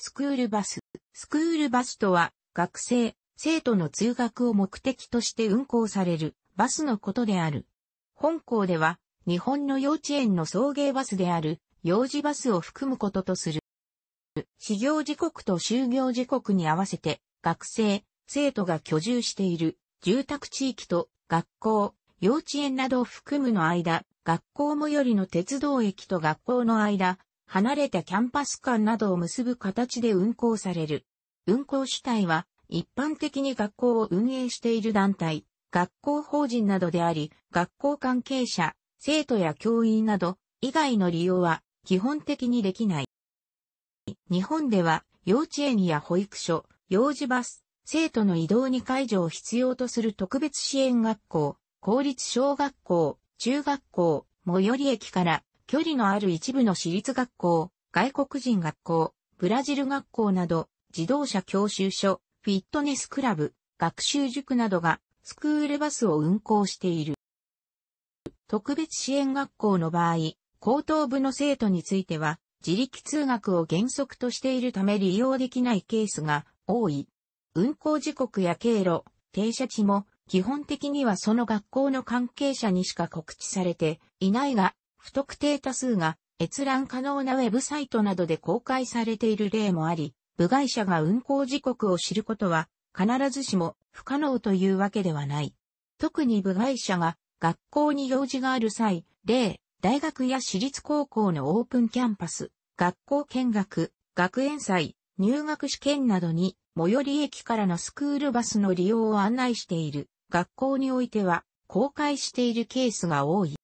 スクールバス。スクールバスとは、学生、生徒の通学を目的として運行される、バスのことである。本校では、日本の幼稚園の送迎バスである、幼児バスを含むこととする。始業時刻と就業時刻に合わせて、学生、生徒が居住している、住宅地域と、学校、幼稚園などを含むの間、学校最寄りの鉄道駅と学校の間、離れたキャンパス間などを結ぶ形で運行される。運行主体は、一般的に学校を運営している団体、学校法人などであり、学校関係者、生徒や教員など、以外の利用は基本的にできない。日本では、幼稚園や保育所、幼児バス、生徒の移動に介助を必要とする特別支援学校、公立小学校、中学校、最寄り駅から距離のある一部の私立学校、外国人学校、ブラジル学校など、自動車教習所、フィットネスクラブ、学習塾などが、スクールバスを運行している。特別支援学校の場合、高等部の生徒については、自力通学を原則としているため利用できないケースが多い。運行時刻や経路、停車地も基本的にはその学校の関係者にしか告知されていないが、不特定多数が閲覧可能なウェブサイトなどで公開されている例もあり、部外者が運行時刻を知ることは必ずしも不可能というわけではない。特に部外者が学校に用事がある際、例、大学や私立高校のオープンキャンパス、学校見学、学園祭、入学試験などに、最寄り駅からのスクールバスの利用を案内している学校においては、公開しているケースが多い。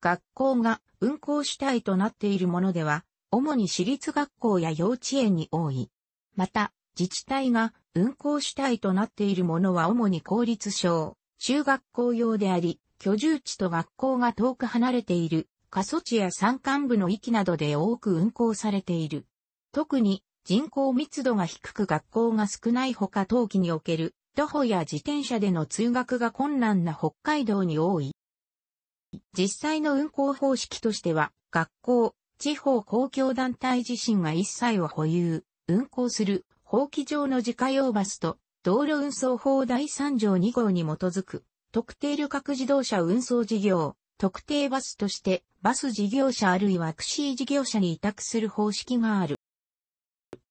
学校が運行主体となっているものでは、主に私立学校や幼稚園に多い。また、自治体が運行主体となっているものは主に公立小、中学校用であり、居住地と学校が遠く離れている、過疎地や山間部の域などで多く運行されている。特に人口密度が低く学校が少ないほか冬季における徒歩や自転車での通学が困難な北海道に多い。実際の運行方式としては、学校、地方公共団体自身が一切を保有、運行する、法規上の自家用バスと、道路運送法第3条2号に基づく、特定旅客自動車運送事業、特定バスとして、バス事業者あるいはクシー事業者に委託する方式がある。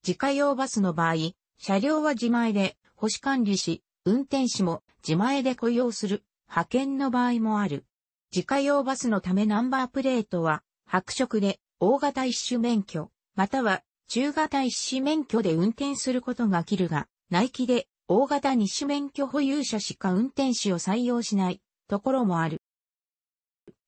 自家用バスの場合、車両は自前で、保守管理し、運転士も自前で雇用する、派遣の場合もある。自家用バスのためナンバープレートは白色で大型一種免許、または中型一種免許で運転することができるが、ナイキで大型二種免許保有者しか運転士を採用しないところもある。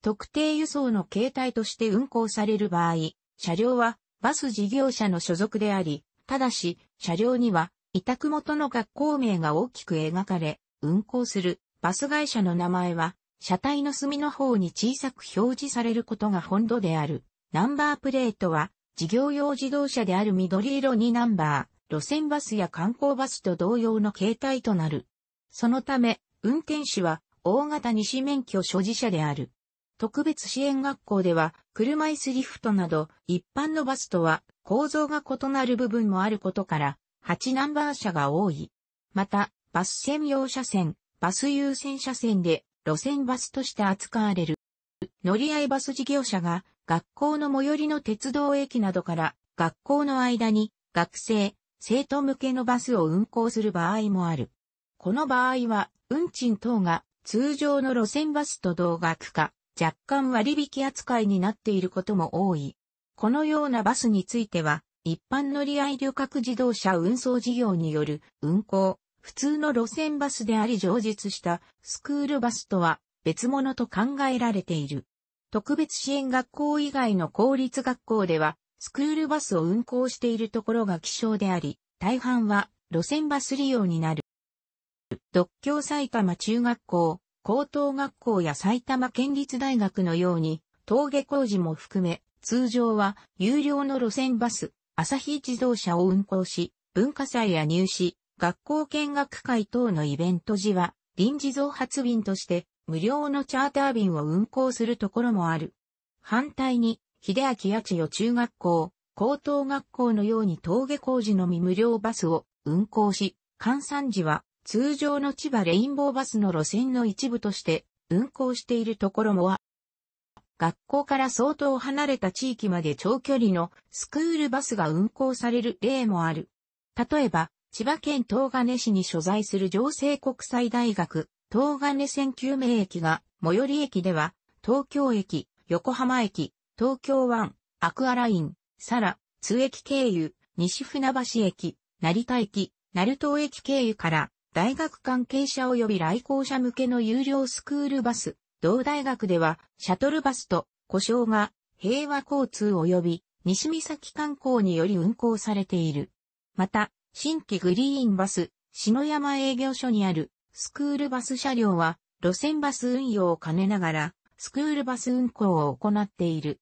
特定輸送の形態として運行される場合、車両はバス事業者の所属であり、ただし、車両には委託元の学校名が大きく描かれ、運行するバス会社の名前は車体の隅の方に小さく表示されることが本土である。ナンバープレートは、事業用自動車である緑色にナンバー、路線バスや観光バスと同様の形態となる。そのため、運転手は、大型二種免許所持者である。特別支援学校では、車椅子リフトなど、一般のバスとは、構造が異なる部分もあることから、8ナンバー車が多い。また、バス専用車線、バス優先車線で、路線バスとして扱われる。乗り合いバス事業者が学校の最寄りの鉄道駅などから学校の間に学生、生徒向けのバスを運行する場合もある。この場合は運賃等が通常の路線バスと同額か若干割引扱いになっていることも多い。このようなバスについては一般乗り合い旅客自動車運送事業による運行、普通の路線バスであり上述したスクールバスとは別物と考えられている。特別支援学校以外の公立学校ではスクールバスを運行しているところが希少であり、大半は路線バス利用になる。独協埼玉中学校、高等学校や埼玉県立大学のように、峠工事も含め、通常は有料の路線バス、朝日自動車を運行し、文化祭や入試、学校見学会等のイベント時は、臨時増発便として、無料のチャーター便を運行するところもある。反対に、秀明八千代中学校、高等学校のように峠工事のみ無料バスを運行し、閑散時は通常の千葉レインボーバスの路線の一部として運行しているところもある。学校から相当離れた地域まで長距離のスクールバスが運行される例もある。例えば、千葉県東金市に所在する情西国際大学、東金線救命駅が、最寄り駅では、東京駅、横浜駅、東京湾、アクアライン、サラ、津駅経由、西船橋駅、成田駅、鳴門駅経由から、大学関係者及び来校者向けの有料スクールバス、同大学では、シャトルバスと、故障が、平和交通及び、西岬観光により運行されている。また、新規グリーンバス、篠山営業所にあるスクールバス車両は路線バス運用を兼ねながらスクールバス運行を行っている。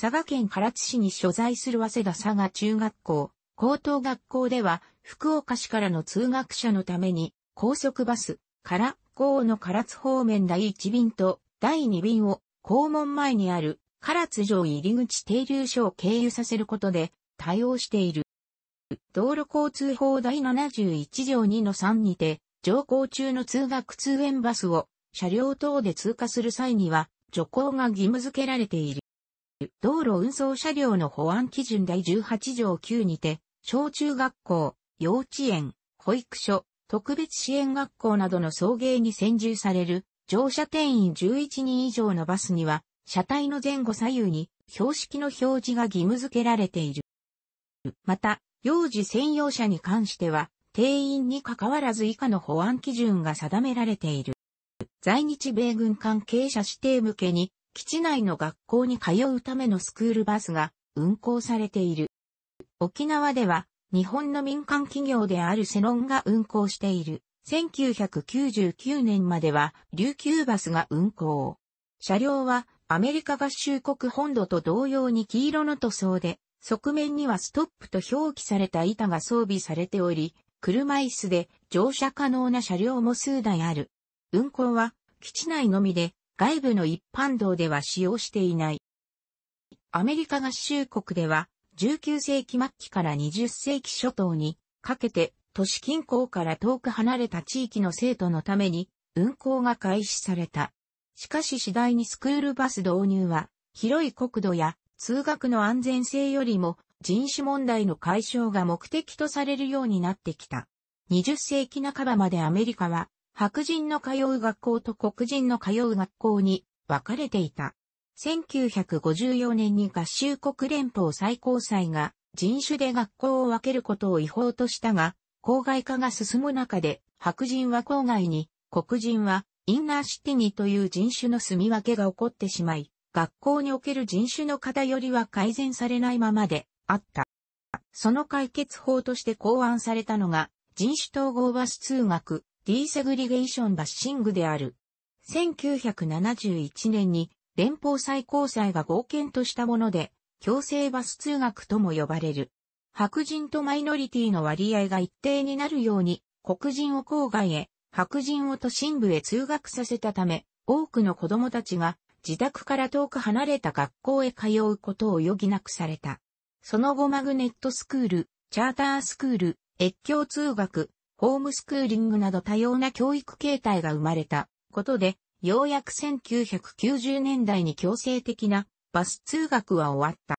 佐賀県唐津市に所在する早稲田佐賀中学校、高等学校では福岡市からの通学者のために高速バスから号の唐津方面第1便と第2便を校門前にある唐津城入口停留所を経由させることで対応している。道路交通法第71条2の3にて、乗降中の通学通園バスを車両等で通過する際には、徐行が義務付けられている。道路運送車両の保安基準第18条9にて、小中学校、幼稚園、保育所、特別支援学校などの送迎に専従される乗車定員11人以上のバスには、車体の前後左右に標識の表示が義務付けられている。また、幼児専用車に関しては、定員に関わらず以下の保安基準が定められている。在日米軍関係者指定向けに、基地内の学校に通うためのスクールバスが運行されている。沖縄では、日本の民間企業であるセロンが運行している。1999年までは、琉球バスが運行。車両は、アメリカ合衆国本土と同様に黄色の塗装で、側面にはストップと表記された板が装備されており、車椅子で乗車可能な車両も数台ある。運行は基地内のみで外部の一般道では使用していない。アメリカ合衆国では19世紀末期から20世紀初頭にかけて都市近郊から遠く離れた地域の生徒のために運行が開始された。しかし次第にスクールバス導入は広い国土や通学の安全性よりも人種問題の解消が目的とされるようになってきた。20世紀半ばまでアメリカは白人の通う学校と黒人の通う学校に分かれていた。1954年に合衆国連邦最高裁が人種で学校を分けることを違法としたが、郊外化が進む中で白人は郊外に、黒人はインナーシティにという人種の住み分けが起こってしまい、学校における人種の偏りは改善されないままであった。その解決法として考案されたのが、人種統合バス通学、ディーセグリゲーションバッシングである。1971年に連邦最高裁が合憲としたもので、強制バス通学とも呼ばれる。白人とマイノリティの割合が一定になるように、黒人を郊外へ、白人を都心部へ通学させたため、多くの子供たちが自宅から遠く離れた学校へ通うことを余儀なくされた。その後マグネットスクール、チャータースクール、越境通学、ホームスクーリングなど多様な教育形態が生まれたことで、ようやく1990年代に強制的なバス通学は終わった。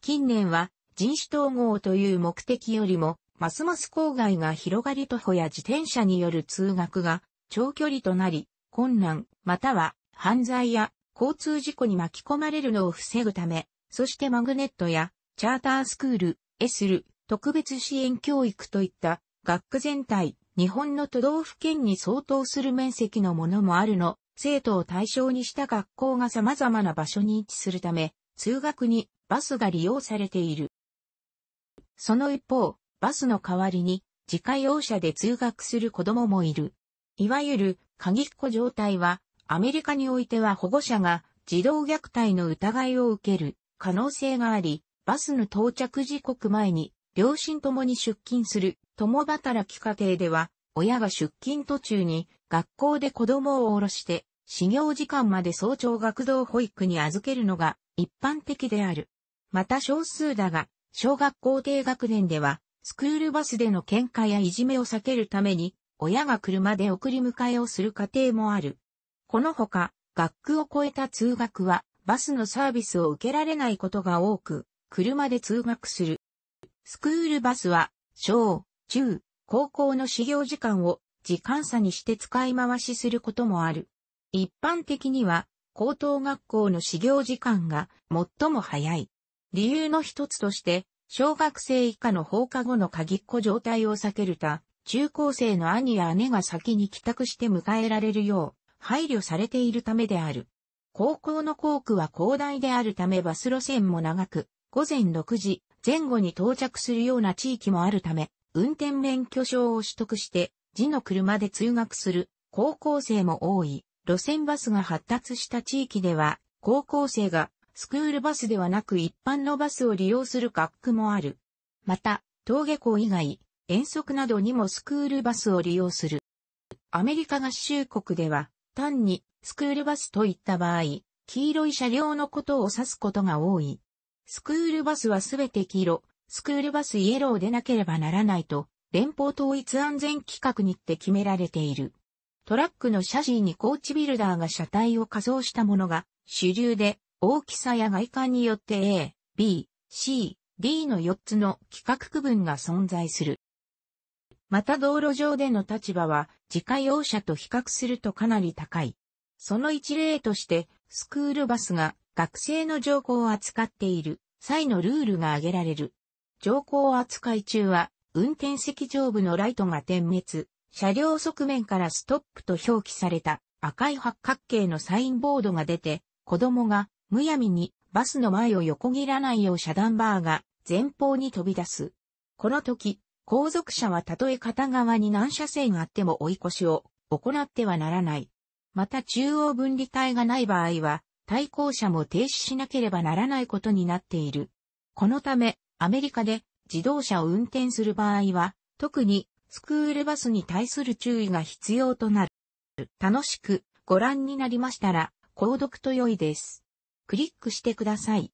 近年は人種統合という目的よりも、ますます郊外が広がり徒歩や自転車による通学が長距離となり、困難、または犯罪や交通事故に巻き込まれるのを防ぐため、そしてマグネットやチャータースクール、エスル、特別支援教育といった学区全体、日本の都道府県に相当する面積のものもあるの、生徒を対象にした学校が様々な場所に位置するため、通学にバスが利用されている。その一方、バスの代わりに自家用車で通学する子供もいる。いわゆる鍵っ子状態はアメリカにおいては保護者が児童虐待の疑いを受ける可能性があり、バスの到着時刻前に両親ともに出勤する共働き家庭では、親が出勤途中に学校で子供を降ろして、始業時間まで早朝学童保育に預けるのが一般的である。また少数だが、小学校低学年では、スクールバスでの喧嘩やいじめを避けるために、親が車で送り迎えをする家庭もある。このほか、学区を超えた通学は、バスのサービスを受けられないことが多く、車で通学する。スクールバスは、小、中、高校の始業時間を時間差にして使い回しすることもある。一般的には、高等学校の始業時間が最も早い。理由の一つとして、小学生以下の放課後の鍵っ子状態を避けるた、中高生の兄や姉が先に帰宅して迎えられるよう、配慮されているためである。高校の校区は広大であるためバス路線も長く、午前6時前後に到着するような地域もあるため、運転免許証を取得して、字の車で通学する高校生も多い。路線バスが発達した地域では、高校生がスクールバスではなく一般のバスを利用する学区もある。また、登下校以外、遠足などにもスクールバスを利用する。アメリカ合衆国では、単にスクールバスといった場合、黄色い車両のことを指すことが多い。スクールバスはすべて黄色、スクールバスイエローでなければならないと、連邦統一安全規格にって決められている。トラックのシャシーにコーチビルダーが車体を仮装したものが主流で、大きさや外観によって A、B、C、D の4つの規格区分が存在する。また道路上での立場は自家用車と比較するとかなり高い。その一例として、スクールバスが学生の乗降を扱っている際のルールが挙げられる。乗降扱い中は、運転席上部のライトが点滅、車両側面からストップと表記された赤い八角形のサインボードが出て、子供がむやみにバスの前を横切らないよう遮断バーが前方に飛び出す。この時、後続車はたとえ片側に何車線あっても追い越しを行ってはならない。また中央分離帯がない場合は、対向車も停止しなければならないことになっている。このため、アメリカで自動車を運転する場合は、特にスクールバスに対する注意が必要となる。楽しくご覧になりましたら、購読と良いです。クリックしてください。